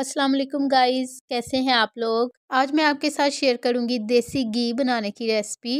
अस्सलाम वालेकुम गाइस कैसे हैं आप लोग आज मैं आपके साथ शेयर करूंगी देसी घी बनाने की रेसिपी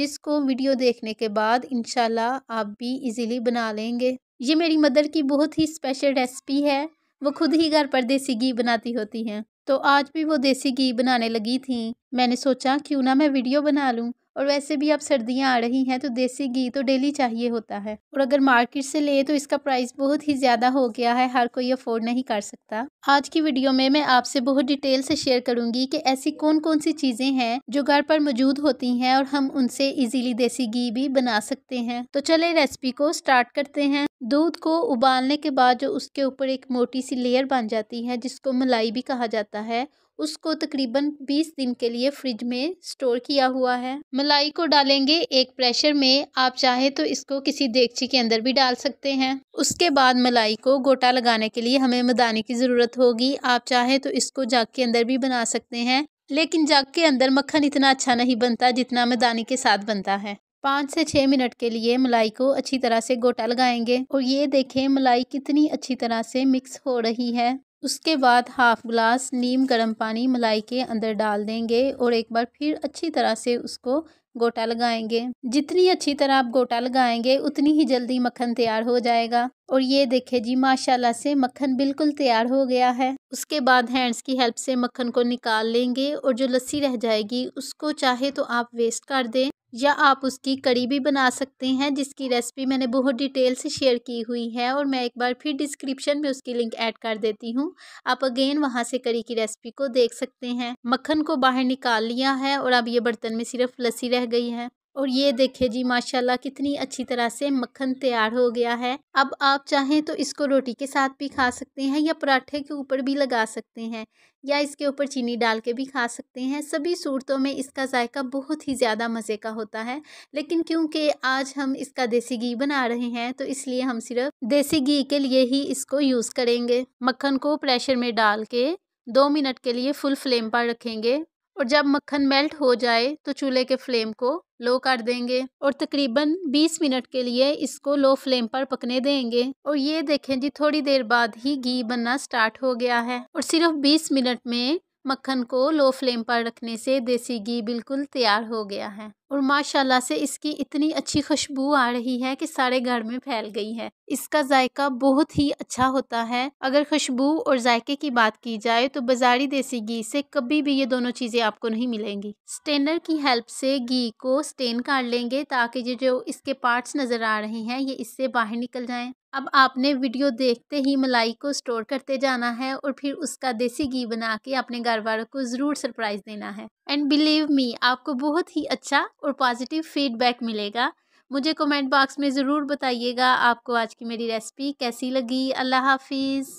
जिसको वीडियो देखने के बाद इंशाल्लाह आप भी इजीली बना लेंगे ये मेरी मदर की बहुत ही स्पेशल रेसिपी है वो खुद ही घर पर देसी घी बनाती होती हैं तो आज भी वो देसी घी बनाने लगी थी मैंने सोचा क्यों ना मैं वीडियो बना लूँ और वैसे भी अब सर्दियाँ आ रही हैं तो देसी घी तो डेली चाहिए होता है और अगर मार्केट से ले तो इसका प्राइस बहुत ही ज़्यादा हो गया है हर कोई अफोर्ड नहीं कर सकता आज की वीडियो में मैं आपसे बहुत डिटेल से शेयर करूंगी कि ऐसी कौन कौन सी चीज़ें हैं जो घर पर मौजूद होती हैं और हम उनसे इजीली देसी घी भी बना सकते हैं तो चले रेसिपी को स्टार्ट करते हैं दूध को उबालने के बाद जो उसके ऊपर एक मोटी सी लेयर बन जाती है जिसको मलाई भी कहा जाता है उसको तकरीबन 20 दिन के लिए फ्रिज में स्टोर किया हुआ है मलाई को डालेंगे एक प्रेशर में आप चाहे तो इसको किसी देगची के अंदर भी डाल सकते हैं उसके बाद मलाई को गोटा लगाने के लिए हमें मदानी की ज़रूरत होगी आप चाहे तो इसको जाग के अंदर भी बना सकते हैं लेकिन जाग के अंदर मक्खन इतना अच्छा नहीं बनता जितना मदानी के साथ बनता है पाँच से छः मिनट के लिए मलाई को अच्छी तरह से गोटा लगाएंगे और ये देखें मलाई कितनी अच्छी तरह से मिक्स हो रही है उसके बाद हाफ़ ग्लास नीम गर्म पानी मलाई के अंदर डाल देंगे और एक बार फिर अच्छी तरह से उसको गोटा लगाएंगे जितनी अच्छी तरह आप गोटा लगाएंगे उतनी ही जल्दी मक्खन तैयार हो जाएगा और ये देखे जी माशाल्लाह से मक्खन बिल्कुल तैयार हो गया है उसके बाद हैंड्स की हेल्प से मक्खन को निकाल लेंगे और जो लस्सी रह जाएगी उसको चाहे तो आप वेस्ट कर दें या आप उसकी कड़ी भी बना सकते हैं जिसकी रेसिपी मैंने बहुत डिटेल से शेयर की हुई है और मैं एक बार फिर डिस्क्रिप्शन में उसकी लिंक ऐड कर देती हूँ आप अगेन वहाँ से कड़ी की रेसिपी को देख सकते हैं मक्खन को बाहर निकाल लिया है और अब ये बर्तन में सिर्फ लस्सी रह रह गई है और ये देखिए जी माशाल्लाह कितनी अच्छी तरह से मक्खन तैयार हो गया है अब आप चाहें तो इसको रोटी के साथ भी खा सकते हैं या पराठे के ऊपर भी लगा सकते हैं या इसके ऊपर चीनी डाल के भी खा सकते हैं सभी सूरतों में इसका जायका बहुत ही ज़्यादा मज़े का होता है लेकिन क्योंकि आज हम इसका देसी घी बना रहे हैं तो इसलिए हम सिर्फ देसी घी के लिए ही इसको यूज़ करेंगे मक्खन को प्रेशर में डाल के दो मिनट के लिए फुल फ्लेम पर रखेंगे और जब मक्खन मेल्ट हो जाए तो चूल्हे के फ्लेम को लो कर देंगे और तकरीबन 20 मिनट के लिए इसको लो फ्लेम पर पकने देंगे और ये देखें जी थोड़ी देर बाद ही घी बनना स्टार्ट हो गया है और सिर्फ 20 मिनट में मक्खन को लो फ्लेम पर रखने से देसी घी बिल्कुल तैयार हो गया है और माशाल्लाह से इसकी इतनी अच्छी खुशबू आ रही है कि सारे घर में फैल गई है इसका जायका बहुत ही अच्छा होता है अगर खुशबू और जायके की बात की जाए तो बाजारी देसी घी से कभी भी ये दोनों चीज़ें आपको नहीं मिलेंगी स्टेनर की हेल्प से घी को स्टेन कर लेंगे ताकि जो इसके पार्ट्स नज़र आ रहे हैं ये इससे बाहर निकल जाएं अब आपने वीडियो देखते ही मलाई को स्टोर करते जाना है और फिर उसका देसी घी बना के अपने घर वालों को ज़रूर सरप्राइज़ देना है एंड बिलीव मी आपको बहुत ही अच्छा और पॉजिटिव फीडबैक मिलेगा मुझे कमेंट बॉक्स में ज़रूर बताइएगा आपको आज की मेरी रेसिपी कैसी लगी अल्लाह हाफिज़